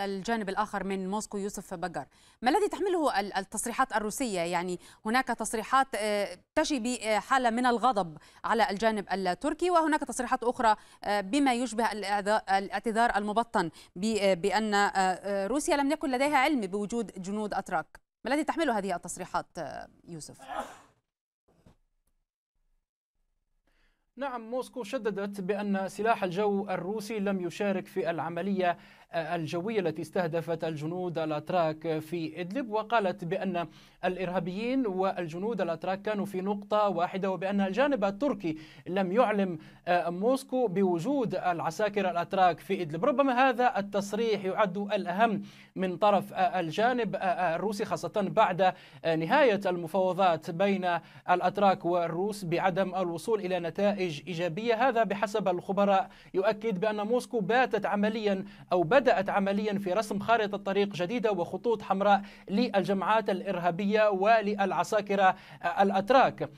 على الجانب الآخر من موسكو يوسف بجر ما الذي تحمله التصريحات الروسية يعني هناك تصريحات آه، تشي بحالة من الغضب على الجانب التركي وهناك تصريحات أخرى آه، بما يشبه الاعتذار المبطن آه، بأن روسيا لم يكن لديها علم بوجود جنود أتراك ما الذي تحمله هذه التصريحات يوسف؟ نعم موسكو شددت بأن سلاح الجو الروسي لم يشارك في العملية آه، الجوية التي استهدفت الجنود الأتراك في إدلب وقالت بأن الإرهابيين والجنود الأتراك كانوا في نقطة واحدة وبأن الجانب التركي لم يعلم آه، موسكو بوجود العساكر الأتراك في إدلب ربما هذا التصريح يعد الأهم من طرف آه، الجانب الروسي خاصة بعد نهاية المفاوضات بين الأتراك والروس بعدم الوصول إلى نتائج نتائج إيجابية هذا بحسب الخبراء يؤكد بأن موسكو باتت عمليا أو بدأت عمليا في رسم خارطة طريق جديدة وخطوط حمراء للجماعات الإرهابية وللعساكر الأتراك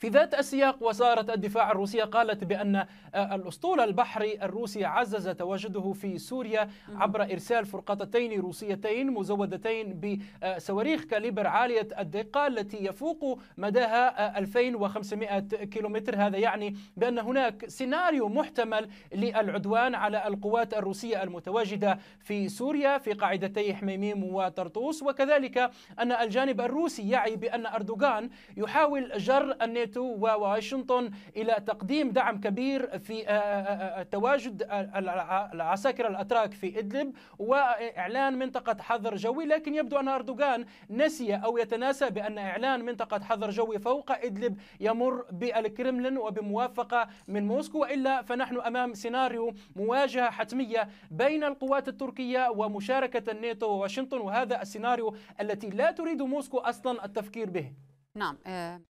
في ذات السياق وزارة الدفاع الروسية قالت بأن آه، الأسطول البحري الروسي عزز تواجده في سوريا عبر إرسال فرقتين روسيتين مزودتين بصواريخ كاليبر عالية الدقة التي يفوق مداها 2500 آه، كيلومتر هذا يعني بأن هناك سيناريو محتمل للعدوان على القوات الروسية المتواجدة في سوريا في قاعدتي حميميم وطرطوس وكذلك أن الجانب الروسي يعي بأن أردوغان يحاول جر الناتو وكويته وواشنطن إلى تقديم دعم كبير في آه، آه، آه، تواجد العساكر الأتراك في إدلب وإعلان منطقة حظر جوي لكن يبدو أن أردوغان نسي أو يتناسى بأن إعلان منطقة حظر جوي فوق إدلب يمر بالكرملين وبموافقة من موسكو وإلا فنحن أمام سيناريو مواجهة حتمية بين القوات التركية ومشاركة الناتو وواشنطن وهذا السيناريو التي لا تريد موسكو أصلا التفكير به نعم